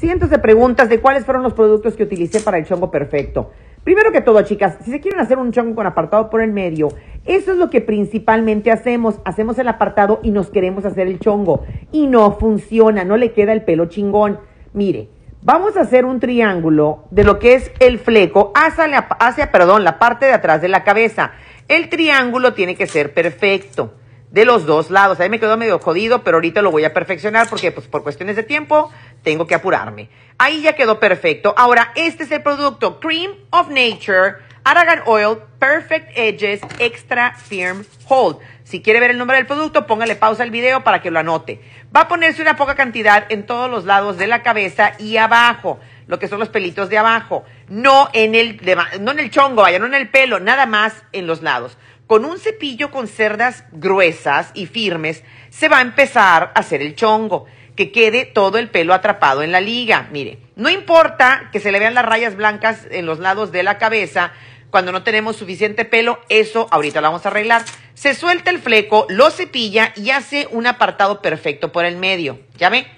cientos de preguntas de cuáles fueron los productos que utilicé para el chongo perfecto. Primero que todo, chicas, si se quieren hacer un chongo con apartado por el medio, eso es lo que principalmente hacemos. Hacemos el apartado y nos queremos hacer el chongo. Y no funciona, no le queda el pelo chingón. Mire, vamos a hacer un triángulo de lo que es el fleco hacia, perdón, la parte de atrás de la cabeza. El triángulo tiene que ser perfecto de los dos lados. ahí me quedó medio jodido, pero ahorita lo voy a perfeccionar porque pues, por cuestiones de tiempo tengo que apurarme. Ahí ya quedó perfecto. Ahora, este es el producto Cream of Nature Aragon Oil Perfect Edges Extra Firm Hold. Si quiere ver el nombre del producto, póngale pausa al video para que lo anote. Va a ponerse una poca cantidad en todos los lados de la cabeza y abajo, lo que son los pelitos de abajo. No en el, no en el chongo, vaya, no en el pelo, nada más en los lados. Con un cepillo con cerdas gruesas y firmes se va a empezar a hacer el chongo, que quede todo el pelo atrapado en la liga. Mire, no importa que se le vean las rayas blancas en los lados de la cabeza, cuando no tenemos suficiente pelo, eso ahorita lo vamos a arreglar. Se suelta el fleco, lo cepilla y hace un apartado perfecto por el medio. ¿Ya ve?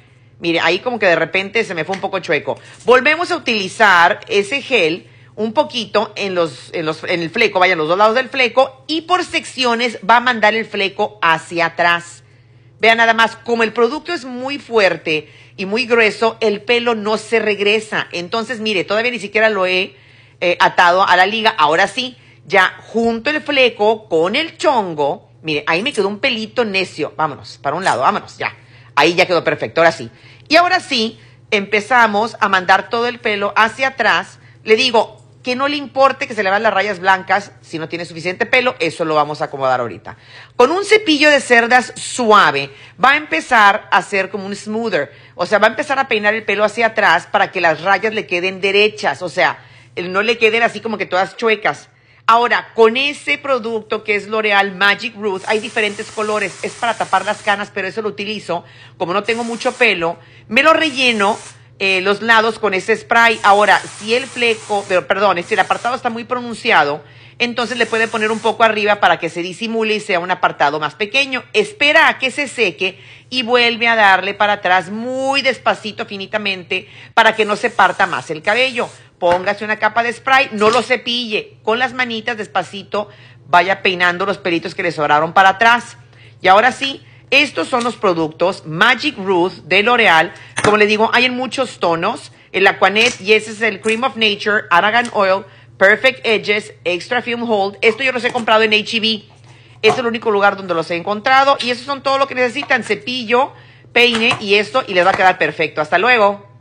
Mire, ahí como que de repente se me fue un poco chueco. Volvemos a utilizar ese gel un poquito en, los, en, los, en el fleco, vayan los dos lados del fleco, y por secciones va a mandar el fleco hacia atrás. Vean nada más, como el producto es muy fuerte y muy grueso, el pelo no se regresa. Entonces, mire, todavía ni siquiera lo he eh, atado a la liga. Ahora sí, ya junto el fleco con el chongo. Mire, ahí me quedó un pelito necio. Vámonos, para un lado, vámonos, ya. Ahí ya quedó perfecto, ahora sí. Y ahora sí, empezamos a mandar todo el pelo hacia atrás. Le digo, que no le importe que se le vean las rayas blancas si no tiene suficiente pelo, eso lo vamos a acomodar ahorita. Con un cepillo de cerdas suave va a empezar a hacer como un smoother, o sea, va a empezar a peinar el pelo hacia atrás para que las rayas le queden derechas, o sea, no le queden así como que todas chuecas. Ahora, con ese producto que es L'Oreal Magic Roots, hay diferentes colores, es para tapar las canas, pero eso lo utilizo, como no tengo mucho pelo, me lo relleno eh, los lados con ese spray. Ahora, si el fleco, pero, perdón, si este, el apartado está muy pronunciado, entonces le puede poner un poco arriba para que se disimule y sea un apartado más pequeño. Espera a que se seque y vuelve a darle para atrás muy despacito, finitamente, para que no se parta más el cabello. Póngase una capa de spray, no lo cepille, con las manitas despacito vaya peinando los pelitos que le sobraron para atrás. Y ahora sí, estos son los productos Magic Ruth de L'Oreal como les digo, hay en muchos tonos. El Aquanet, y ese es el Cream of Nature, Aragon Oil, Perfect Edges, Extra Film Hold. Esto yo los he comprado en HEB. es el único lugar donde los he encontrado. Y esos son todo lo que necesitan. Cepillo, peine y esto. Y les va a quedar perfecto. Hasta luego.